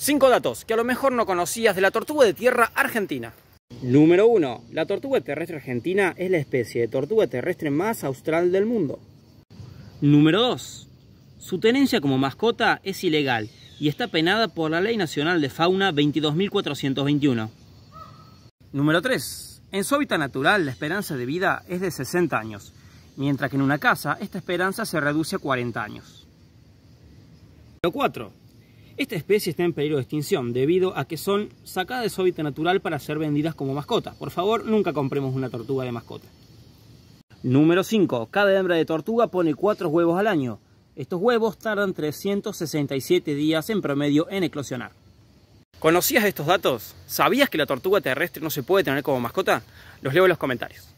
Cinco datos que a lo mejor no conocías de la tortuga de tierra argentina. Número 1. La tortuga terrestre argentina es la especie de tortuga terrestre más austral del mundo. Número 2. Su tenencia como mascota es ilegal y está penada por la Ley Nacional de Fauna 22.421. Número 3. En su hábitat natural la esperanza de vida es de 60 años, mientras que en una casa esta esperanza se reduce a 40 años. Número 4. Esta especie está en peligro de extinción debido a que son sacadas de su hábitat natural para ser vendidas como mascota. Por favor, nunca compremos una tortuga de mascota. Número 5. Cada hembra de tortuga pone 4 huevos al año. Estos huevos tardan 367 días en promedio en eclosionar. ¿Conocías estos datos? ¿Sabías que la tortuga terrestre no se puede tener como mascota? Los leo en los comentarios.